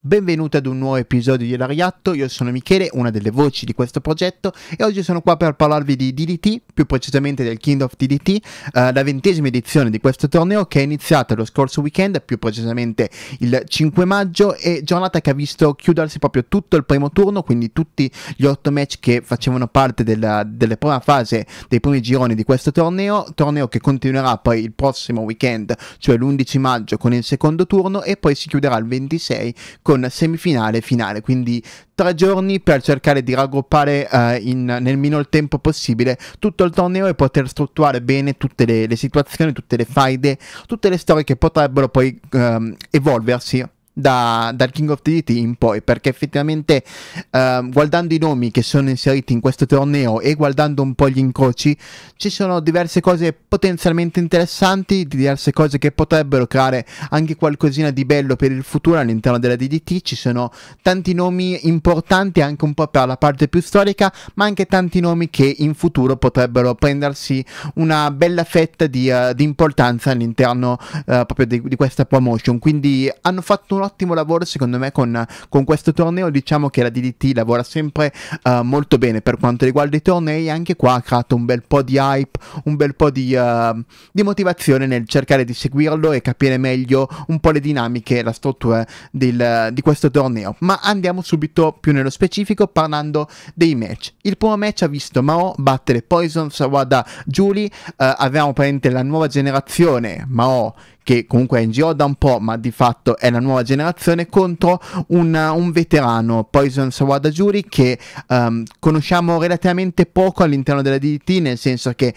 Benvenuti ad un nuovo episodio di Lariatto, io sono Michele, una delle voci di questo progetto e oggi sono qua per parlarvi di DDT, più precisamente del King of DDT, eh, la ventesima edizione di questo torneo che è iniziata lo scorso weekend, più precisamente il 5 maggio e giornata che ha visto chiudersi proprio tutto il primo turno, quindi tutti gli otto match che facevano parte della, della prima fase, dei primi gironi di questo torneo, torneo che continuerà poi il prossimo weekend, cioè l'11 maggio con il secondo turno e poi si chiuderà il 26 con semifinale e finale, quindi tre giorni per cercare di raggruppare eh, in, nel minor tempo possibile tutto il torneo e poter strutturare bene tutte le, le situazioni, tutte le faide, tutte le storie che potrebbero poi ehm, evolversi da, dal King of DDT in poi, perché effettivamente uh, guardando i nomi che sono inseriti in questo torneo e guardando un po' gli incroci, ci sono diverse cose potenzialmente interessanti, diverse cose che potrebbero creare anche qualcosina di bello per il futuro all'interno della DDT, ci sono tanti nomi importanti anche un po' per la parte più storica, ma anche tanti nomi che in futuro potrebbero prendersi una bella fetta di, uh, di importanza all'interno uh, proprio di, di, questa promotion, quindi hanno fatto uno ottimo lavoro secondo me con, con questo torneo, diciamo che la DDT lavora sempre uh, molto bene per quanto riguarda i tornei, anche qua ha creato un bel po' di hype, un bel po' di, uh, di motivazione nel cercare di seguirlo e capire meglio un po' le dinamiche e la struttura del, di questo torneo. Ma andiamo subito più nello specifico parlando dei match. Il primo match ha visto Mao battere Poison Sawada Julie, uh, avevamo praticamente la nuova generazione Mao che comunque è in giro da un po', ma di fatto è la nuova generazione, contro una, un veterano, Poison Sawada Jury, che um, conosciamo relativamente poco all'interno della DDT, nel senso che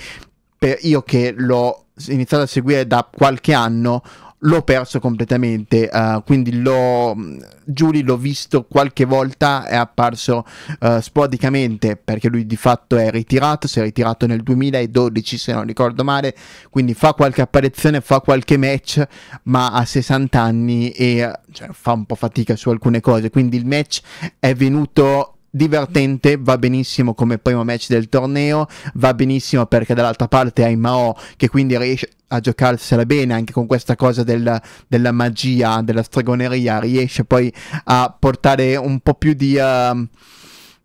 per io che l'ho iniziato a seguire da qualche anno, l'ho perso completamente. Uh, quindi l'ho, Julie l'ho visto qualche volta, è apparso uh, sporadicamente perché lui di fatto è ritirato, si è ritirato nel 2012 se non ricordo male, quindi fa qualche apparizione, fa qualche match, ma ha 60 anni e cioè, fa un po' fatica su alcune cose. Quindi il match è venuto divertente, va benissimo come primo match del torneo, va benissimo perché dall'altra parte hai Mao che quindi riesce a giocarsela bene anche con questa cosa del, della magia, della stregoneria, riesce poi a portare un po' più di... Uh,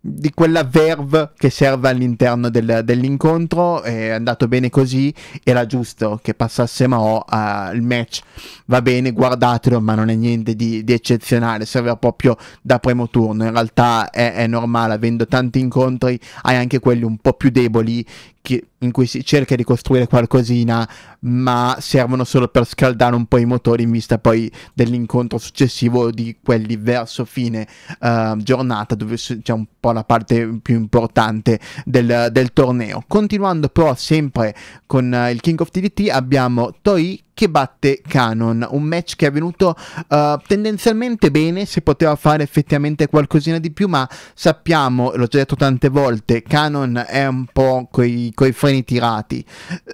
di quella verve che serve all'interno del, dell'incontro. È andato bene così, era giusto che passasse Mao al match. Va bene, guardatelo, ma non è niente di, di eccezionale. Serve proprio da primo turno. In realtà è, è normale, avendo tanti incontri, hai anche quelli un po' più deboli che in cui si cerca di costruire qualcosina, ma servono solo per scaldare un po' i motori in vista poi dell'incontro successivo di quelli verso fine uh, giornata, dove c'è un po' la parte più importante del, del torneo. Continuando però sempre con uh, il King of TDT abbiamo Toi che batte Canon, un match che è venuto uh, tendenzialmente bene, si poteva fare effettivamente qualcosina di più, ma sappiamo, l'ho già detto tante volte, Canon è un po' coi, coi freni tirati,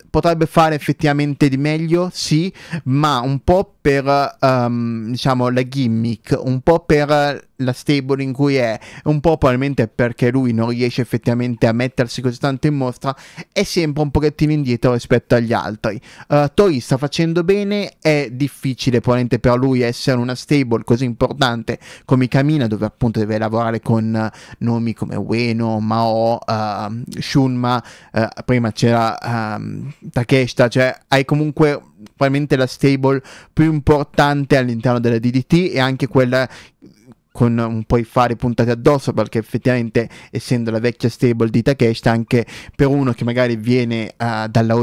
potrebbe fare effettivamente di meglio, sì, ma un po' per um, diciamo la gimmick, un po' per la stable in cui è, un po' probabilmente perché lui non riesce effettivamente a mettersi così tanto in mostra, è sempre un pochettino indietro rispetto agli altri. Uh, Tori sta facendo bene, è difficile probabilmente per lui essere una stable così importante come Camina, dove appunto deve lavorare con eh, nomi come Ueno, Mao, uh, Shunma, uh, prima c'era um, Takeshita, cioè hai comunque probabilmente la stable più importante all'interno della DDT e anche quella con un po' i fari puntati addosso perché effettivamente essendo la vecchia stable di Takeshita anche per uno che magari viene uh, dalla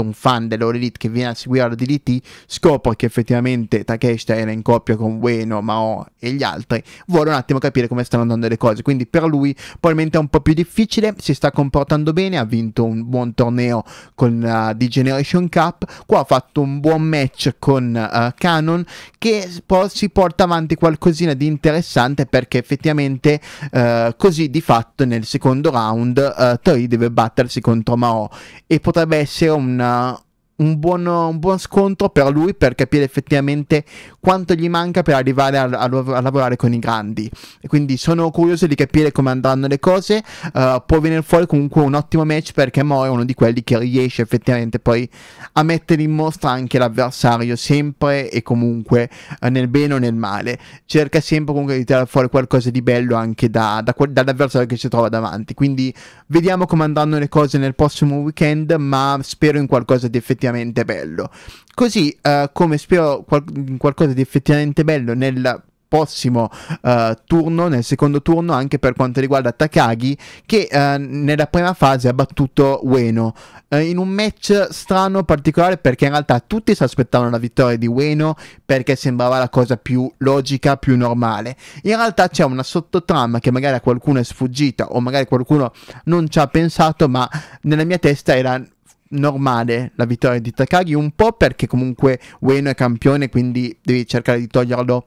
un fan dell'Orelite che viene a seguire la DDT, scopre che effettivamente Takeshita era in coppia con Ueno, Mao e gli altri, vuole un attimo capire come stanno andando le cose, quindi per lui probabilmente è un po' più difficile, si sta comportando bene, ha vinto un buon torneo con la uh, D-Generation Cup, qua ha fatto un buon match con uh, Canon che po si porta avanti qualcosina di interessante perché effettivamente uh, così di fatto nel secondo round uh, Tori deve battersi contro Mao e potrebbe essere un Now, un buon, un buon, scontro per lui per capire effettivamente quanto gli manca per arrivare a, a, a lavorare con i grandi. E quindi sono curioso di capire come andranno le cose. Uh, può venire fuori comunque un ottimo match perché Mo è uno di quelli che riesce effettivamente poi a mettere in mostra anche l'avversario sempre e comunque uh, nel bene o nel male. Cerca sempre comunque di tirare fuori qualcosa di bello anche da, da, dall'avversario che si trova davanti. Quindi vediamo come andranno le cose nel prossimo weekend, ma spero in qualcosa di effettivamente effettivamente bello. Così uh, come spero qual- qualcosa di effettivamente bello nel prossimo uh, turno, nel secondo turno, anche per quanto riguarda Takagi, che uh, nella prima fase ha battuto Ueno in un match strano, particolare, perché in realtà tutti si aspettavano la vittoria di Ueno perché sembrava la cosa più logica, più normale. In realtà c'è una sottotrama che magari a qualcuno è sfuggita o magari qualcuno non ci ha pensato, ma nella mia testa era normale la vittoria di Takagi, un po' perché comunque Ueno è campione, quindi devi cercare di toglierlo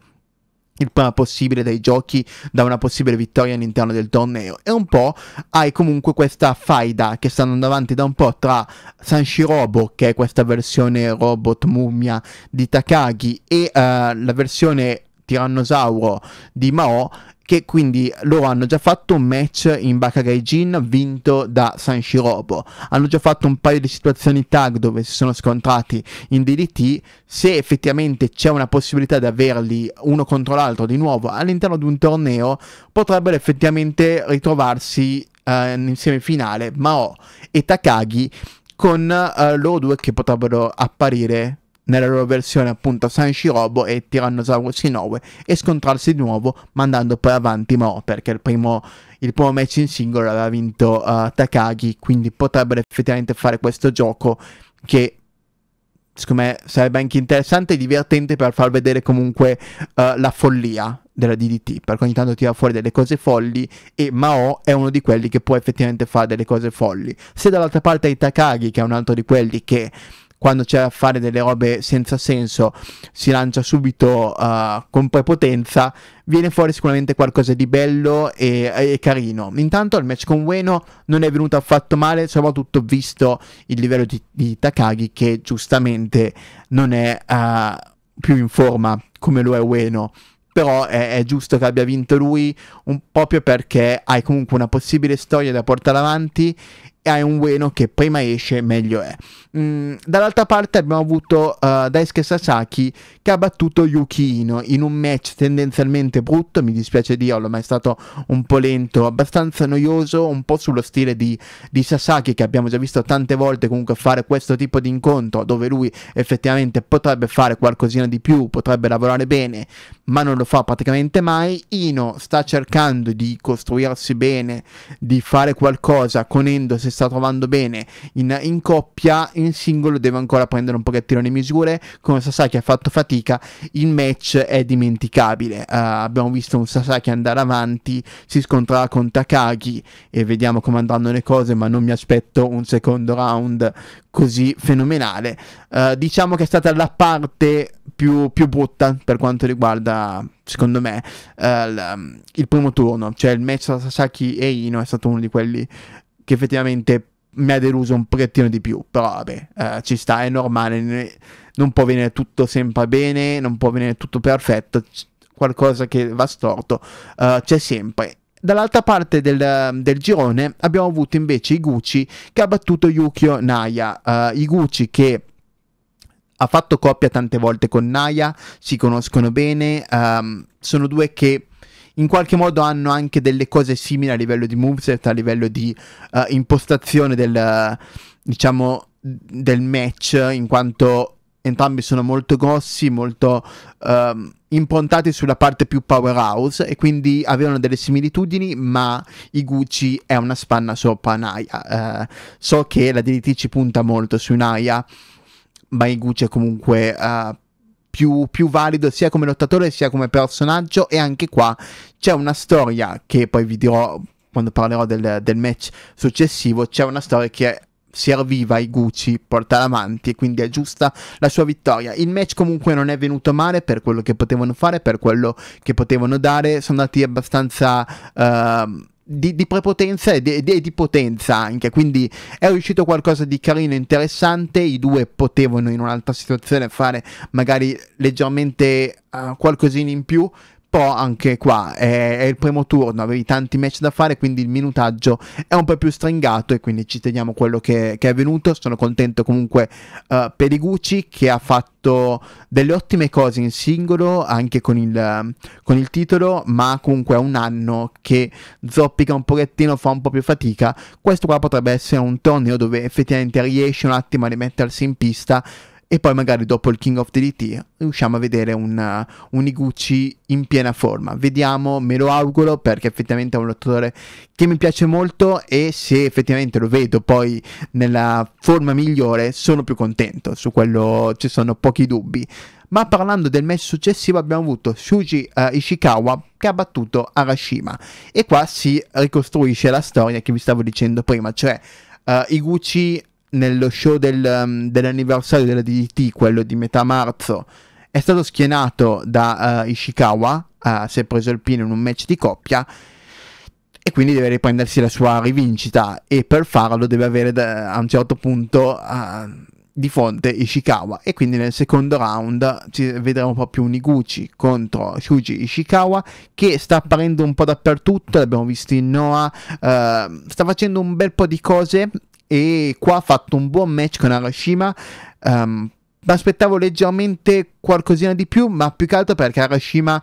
il prima possibile dai giochi da una possibile vittoria all'interno del torneo e un po' hai comunque questa faida che stanno andando avanti da un po' tra Sanshirobo che è questa versione robot mummia di Takagi e uh, la versione tirannosauro di Mao che quindi loro hanno già fatto un match in Bakagai Jin vinto da San Shirobo, hanno già fatto un paio di situazioni tag dove si sono scontrati in DDT, se effettivamente c'è una possibilità di averli uno contro l'altro di nuovo all'interno di un torneo, potrebbero effettivamente ritrovarsi eh, in semifinale Mao e Takagi con eh, loro due che potrebbero apparire nella loro versione appunto Sanshirobo e Tyrannosaurus Inoue e scontrarsi di nuovo mandando poi avanti Mo perché il primo, il primo match in singolo aveva vinto uh, Takagi quindi potrebbero effettivamente fare questo gioco che secondo me sarebbe anche interessante e divertente per far vedere comunque uh, la follia della DDT, perché ogni tanto tira fuori delle cose folli e Mao è uno di quelli che può effettivamente fare delle cose folli. Se dall'altra parte hai Takagi, che è un altro di quelli che quando c'è da fare delle robe senza senso si lancia subito uh, con prepotenza, viene fuori sicuramente qualcosa di bello e, e, carino. Intanto il match con Ueno non è venuto affatto male, soprattutto visto il livello di, di Takagi che giustamente non è uh, più in forma come lo è Ueno però è, è, giusto che abbia vinto lui un proprio perché hai comunque una possibile storia da portare avanti e hai un Ueno che prima esce meglio è. Mm, dall'altra parte abbiamo avuto uh, Daisuke Sasaki che ha battuto Yuki Ino in un match tendenzialmente brutto, mi dispiace dirlo, ma è stato un po' lento, abbastanza noioso, un po' sullo stile di, di Sasaki che abbiamo già visto tante volte comunque fare questo tipo di incontro dove lui effettivamente potrebbe fare qualcosina di più, potrebbe lavorare bene, ma non lo fa praticamente mai. Ino sta cercando di costruirsi bene, di fare qualcosa con Endo si sta trovando bene in, in, coppia, in singolo deve ancora prendere un pochettino le misure, come Sasaki ha fatto fatica, il match è dimenticabile, uh, abbiamo visto un Sasaki andare avanti, si scontrerà con Takagi e vediamo come andranno le cose, ma non mi aspetto un secondo round così fenomenale. Uh, diciamo che è stata la parte più, più brutta per quanto riguarda secondo me, uh, il primo turno, cioè il match tra Sasaki e Ino è stato uno di quelli che effettivamente mi ha deluso un pochettino di più, però vabbè, eh, ci sta, è normale, non può venire tutto sempre bene, non può venire tutto perfetto, qualcosa che va storto eh, c'è sempre. Dall'altra parte del, del, girone abbiamo avuto invece Iguchi che ha battuto Yukio Naya, eh, Iguchi che ha fatto coppia tante volte con Naya, si conoscono bene, ehm, sono due che in qualche modo hanno anche delle cose simili a livello di moveset, a livello di uh, impostazione del, diciamo, del match, in quanto entrambi sono molto grossi, molto uh, improntati sulla parte più powerhouse e quindi avevano delle similitudini, ma i Gucci è una spanna sopra Naya. Uh, so che la DDT ci punta molto su Naya, ma i Gucci è comunque uh, più, più, valido sia come lottatore sia come personaggio e anche qua c'è una storia che poi vi dirò quando parlerò del, del match successivo c'è una storia che serviva ai Gucci portare avanti e quindi è giusta la sua vittoria. Il match comunque non è venuto male per quello che potevano fare, per quello che potevano dare, sono andati abbastanza... Uh, di, di, prepotenza e di, di, di, potenza anche, quindi è uscito qualcosa di carino interessante, i due potevano in un'altra situazione fare magari leggermente uh, qualcosina in più, po' anche qua è, è, il primo turno, avevi tanti match da fare, quindi il minutaggio è un po' più stringato e quindi ci teniamo quello che, che è avvenuto. Sono contento comunque uh, per Gucci che ha fatto delle ottime cose in singolo, anche con il, con il titolo, ma comunque è un anno che zoppica un pochettino, fa un po' più fatica. Questo qua potrebbe essere un torneo dove effettivamente riesce un attimo a rimettersi in pista e poi magari dopo il King of DDT riusciamo a vedere un, uh, un Iguchi in piena forma. Vediamo, me lo auguro perché effettivamente è un lottatore che mi piace molto e se effettivamente lo vedo poi nella forma migliore sono più contento, su quello ci sono pochi dubbi. Ma parlando del match successivo abbiamo avuto Shuji uh, Ishikawa che ha battuto Arashima e qua si ricostruisce la storia che vi stavo dicendo prima, cioè uh, Iguchi nello show del, um, dell'anniversario della DDT, quello di metà marzo, è stato schienato da uh, Ishikawa, uh, si è preso il pino in un match di coppia e quindi deve riprendersi la sua rivincita e per farlo deve avere da, a un certo punto uh, di fonte Ishikawa e quindi nel secondo round vedremo proprio Uniguchi contro Shuji Ishikawa che sta apparendo un po' dappertutto, l'abbiamo visto in Noah, uh, sta facendo un bel po' di cose e qua ha fatto un buon match con Arashima. Um, ehm, mi aspettavo leggermente qualcosina di più, ma più che altro perché Arashima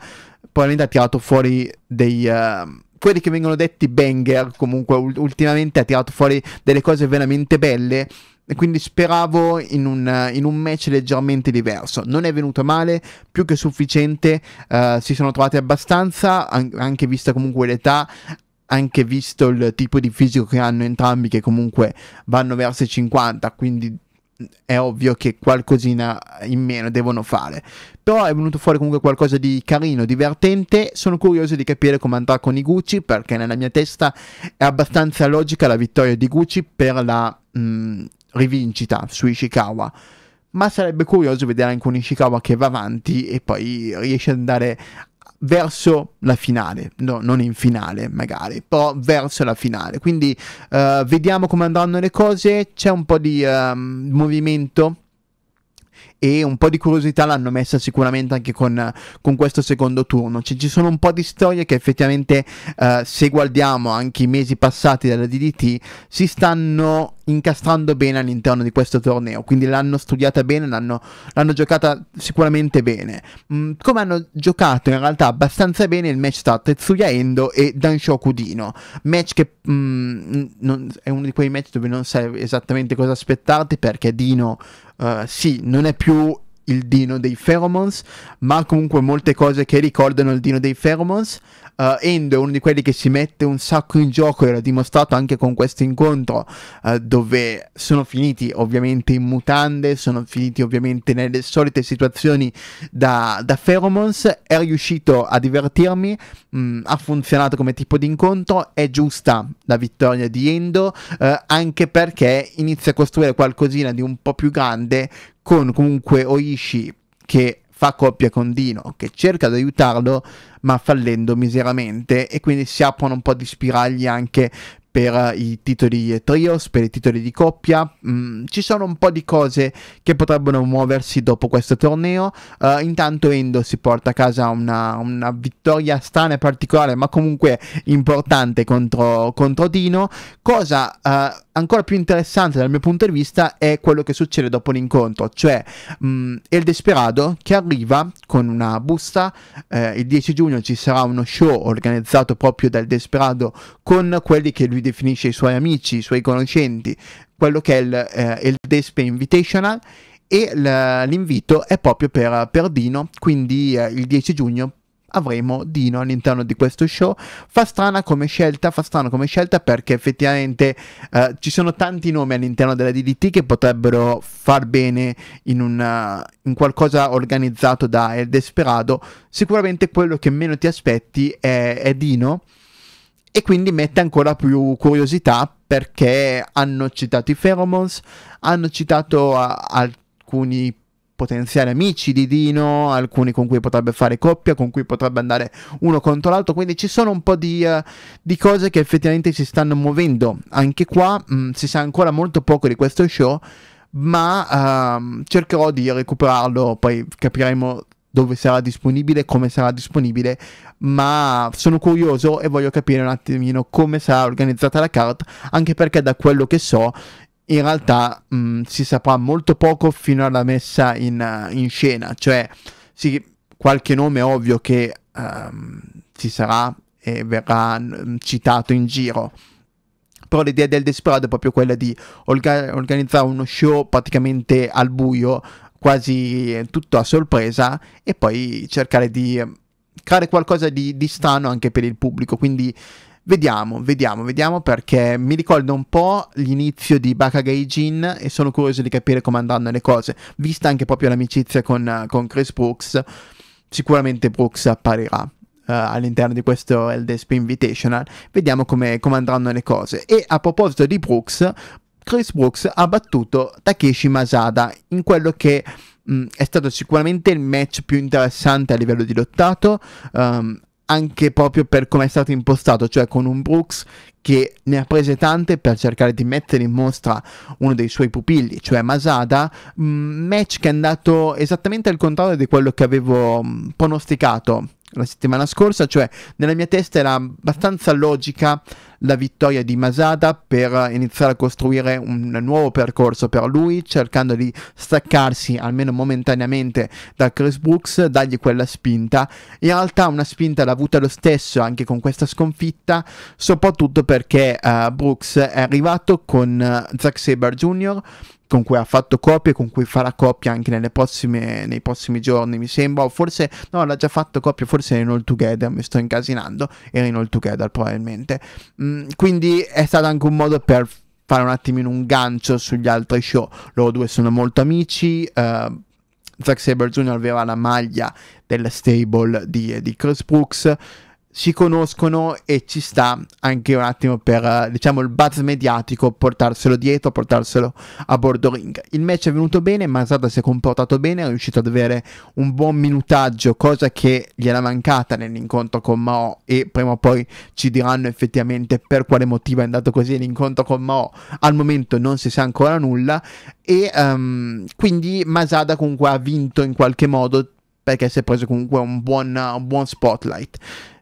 probabilmente ha tirato fuori dei... Uh, quelli che vengono detti banger, comunque ultimamente ha tirato fuori delle cose veramente belle. E quindi speravo in un, in un, match leggermente diverso. Non è venuto male, più che sufficiente. Uh, si sono trovati abbastanza, an- anche vista comunque l'età anche visto il tipo di fisico che hanno entrambi, che comunque vanno verso i 50, quindi è ovvio che qualcosina in meno devono fare. Però è venuto fuori comunque qualcosa di carino, divertente. Sono curioso di capire come andrà con i Gucci, perché nella mia testa è abbastanza logica la vittoria di Gucci per la mh, mm, rivincita su Ishikawa. Ma sarebbe curioso vedere anche un Ishikawa che va avanti e poi riesce ad andare verso la finale, no, non in finale magari, però verso la finale. Quindi uh, vediamo come andranno le cose, c'è un po' di um, movimento e un po' di curiosità l'hanno messa sicuramente anche con, con questo secondo turno. C- ci sono un po' di storie che effettivamente eh, se guardiamo anche i mesi passati della DDT si stanno incastrando bene all'interno di questo torneo, quindi l'hanno studiata bene, l'hanno, l'hanno giocata sicuramente bene. Mm, come hanno giocato in realtà abbastanza bene il match tra Tetsuya Endo e Danshoku Dino, match che mm, non, è uno di quei match dove non sai esattamente cosa aspettarti perché Dino uh, sì, non è più il dino dei Pheromons, ma comunque molte cose che ricordano il dino dei Pheromons. Uh, eh, Endo è uno di quelli che si mette un sacco in gioco, e era dimostrato anche con questo incontro, uh, dove sono finiti ovviamente in mutande, sono finiti ovviamente nelle solite situazioni da, da Pheromons. È riuscito a divertirmi, mh, mm, ha funzionato come tipo di incontro, è giusta la vittoria di Endo, uh, anche perché inizia a costruire qualcosina di un po' più grande con comunque Oishi che fa coppia con Dino che cerca di aiutarlo ma fallendo miseramente e quindi si aprono un po' di spiragli anche per eh, i titoli trios, per i titoli di coppia, mm, ci sono un po' di cose che potrebbero muoversi dopo questo torneo. Uh, intanto Endo si porta a casa una, una, vittoria strana e particolare, ma comunque importante contro, contro Dino. Cosa uh, ancora più interessante dal mio punto di vista è quello che succede dopo l'incontro, cioè mh, mm, El Desperado che arriva con una busta, eh, il 10 giugno ci sarà uno show organizzato proprio dal Desperado con quelli che lui definisce i suoi amici, i suoi conoscenti, quello che è il, eh, il Despe Invitational e l'invito è proprio per, per Dino, quindi eh, il 10 giugno avremo Dino all'interno di questo show. Fa strana come scelta, fa strano come scelta perché effettivamente uh, ci sono tanti nomi all'interno della DDT che potrebbero far bene in, una, in qualcosa organizzato da El Desperado. Sicuramente quello che meno ti aspetti è, è Dino e quindi mette ancora più curiosità perché hanno citato i Pheromones, hanno citato uh, alcuni potenziali amici di Dino, alcuni con cui potrebbe fare coppia, con cui potrebbe andare uno contro l'altro, quindi ci sono un po' di, uh, di cose che effettivamente si stanno muovendo. Anche qua mh, mm, si sa ancora molto poco di questo show, ma uh, cercherò di recuperarlo, poi capiremo dove sarà disponibile, come sarà disponibile, ma sono curioso e voglio capire un attimino come sarà organizzata la carta, anche perché da quello che so in realtà mh, mm, si saprà molto poco fino alla messa in, eh, in scena, cioè sì, qualche nome ovvio che um, ci sarà e verrà um, citato in giro. Però l'idea del Desperado è proprio quella di orga- organizzare uno show praticamente al buio, quasi eh, tutto a sorpresa, e poi cercare di mm, creare qualcosa di, di strano anche per il pubblico. Quindi Vediamo, vediamo, vediamo perché mi ricorda un po' l'inizio di Bakugai Jin e sono curioso di capire come andranno le cose, vista anche proprio l'amicizia con, con Chris Brooks, sicuramente Brooks apparirà. Uh, all'interno di questo LDSP Invitational, vediamo come, come andranno le cose. E a proposito di Brooks, Chris Brooks ha battuto Takeshi Masada in quello che mh, mm, è stato sicuramente il match più interessante a livello di lottato. Um, anche proprio per come è stato impostato, cioè con un Brooks che ne ha prese tante per cercare di mettere in mostra uno dei suoi pupilli, cioè Masada, match che è andato esattamente al contrario di quello che avevo mm, pronosticato la settimana scorsa, cioè nella mia testa era abbastanza logica la vittoria di Masada per iniziare a costruire un nuovo percorso per lui, cercando di staccarsi almeno momentaneamente da Chris Brooks, dargli quella spinta. In realtà una spinta l'ha avuta lo stesso anche con questa sconfitta, soprattutto perché uh, Brooks è arrivato con uh, Zack Sabre Jr con cui ha fatto copia e con cui farà copia anche prossime, nei prossimi giorni, mi sembra. O forse no, l'ha già fatto copia, forse in All Together, mi sto incasinando, era in All Together probabilmente. Mm, quindi è stato anche un modo per fare un attimino un gancio sugli altri show. Loro due sono molto amici. Uh, Zack Sabre Jr. aveva la maglia della stable di, di Chris Brooks si conoscono e ci sta anche un attimo per eh, diciamo il buzz mediatico portarselo dietro, portarselo a bordo ring. Il match è venuto bene, Masada si è comportato bene, è riuscito ad avere un buon minutaggio, cosa che gli era mancata nell'incontro con Mao e prima o poi ci diranno effettivamente per quale motivo è andato così l'incontro con Mao. Al momento non si sa ancora nulla e um, quindi Masada comunque ha vinto in qualche modo perché si è preso comunque un buon, un buon spotlight.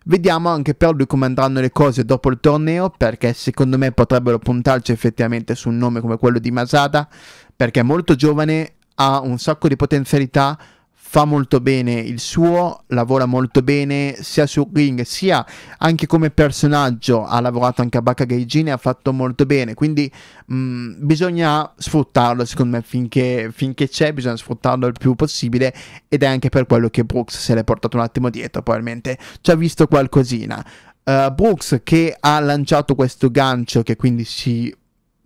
Vediamo anche per lui come andranno le cose dopo il torneo, perché secondo me potrebbero puntarci effettivamente su un nome come quello di Masada, perché è molto giovane, ha un sacco di potenzialità, fa molto bene il suo, lavora molto bene sia sul ring sia anche come personaggio, ha lavorato anche a Bakagaijin e ha fatto molto bene, quindi mh, mm, bisogna sfruttarlo secondo me finché, finché, c'è, bisogna sfruttarlo il più possibile ed è anche per quello che Brooks se l'è portato un attimo dietro probabilmente, ci ha visto qualcosina. Uh, Brooks che ha lanciato questo gancio che quindi si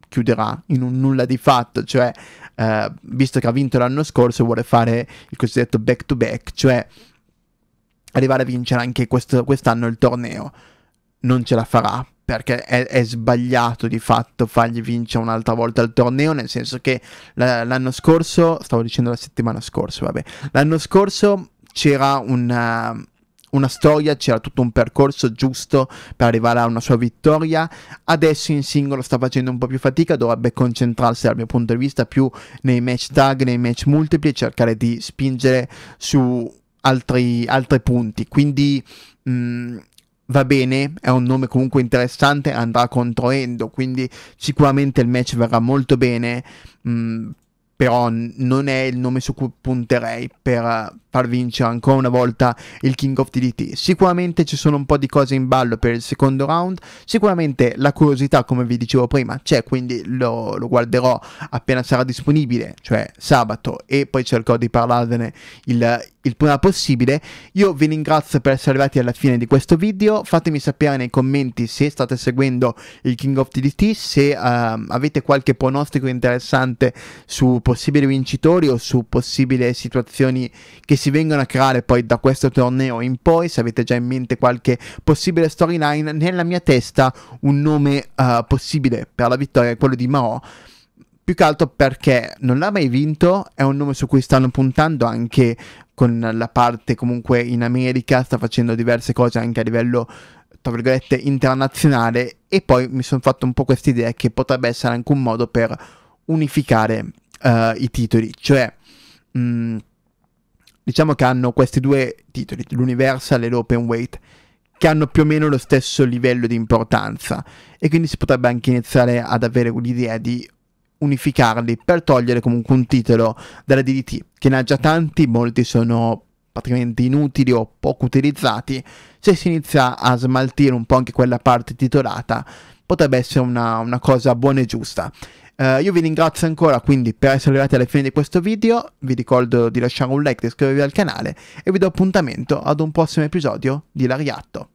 chiuderà in un nulla di fatto, cioè eh, visto che ha vinto l'anno scorso vuole fare il cosiddetto back to back, cioè arrivare a vincere anche questo, quest'anno il torneo. Non ce la farà perché è, è, sbagliato di fatto fargli vincere un'altra volta il torneo, nel senso che la, l'anno scorso, stavo dicendo la settimana scorsa, vabbè, l'anno scorso c'era un eh, una storia, c'era tutto un percorso giusto per arrivare a una sua vittoria. Adesso in singolo sta facendo un po' più fatica, dovrebbe concentrarsi dal mio punto di vista più nei match tag, nei match multipli e cercare di spingere su altri, altri punti. Quindi mh, mm, va bene, è un nome comunque interessante, andrà contro Endo, quindi sicuramente il match verrà molto bene. Mh, mm, però non è il nome su cui punterei per, far vincere ancora una volta il King of TDT. Sicuramente ci sono un po' di cose in ballo per il secondo round, sicuramente la curiosità come vi dicevo prima c'è, quindi lo, lo guarderò appena sarà disponibile, cioè sabato, e poi cercherò di parlarvene il, il prima possibile. Io vi ringrazio per essere arrivati alla fine di questo video, fatemi sapere nei commenti se state seguendo il King of TDT, se um, avete qualche pronostico interessante su possibili vincitori o su possibili situazioni che si vengono a creare poi da questo torneo in poi, se avete già in mente qualche possibile storyline, nella mia testa un nome uh, possibile per la vittoria è quello di Mao. Più che altro perché non l'ha mai vinto, è un nome su cui stanno puntando anche con la parte comunque in America, sta facendo diverse cose anche a livello tra virgolette internazionale e poi mi sono fatto un po' questa idea che potrebbe essere anche un modo per unificare uh, i titoli, cioè mh, mm, diciamo che hanno questi due titoli, l'Universal e l'Openweight, che hanno più o meno lo stesso livello di importanza e quindi si potrebbe anche iniziare ad avere l'idea di unificarli per togliere comunque un titolo dalla DDT, che ne ha già tanti, molti sono praticamente inutili o poco utilizzati, se si inizia a smaltire un po' anche quella parte titolata potrebbe essere una, una cosa buona e giusta. Uh, io vi ringrazio ancora quindi per essere arrivati alla fine di questo video, vi ricordo di lasciare un like, di iscrivervi al canale e vi do appuntamento ad un prossimo episodio di Lariatto.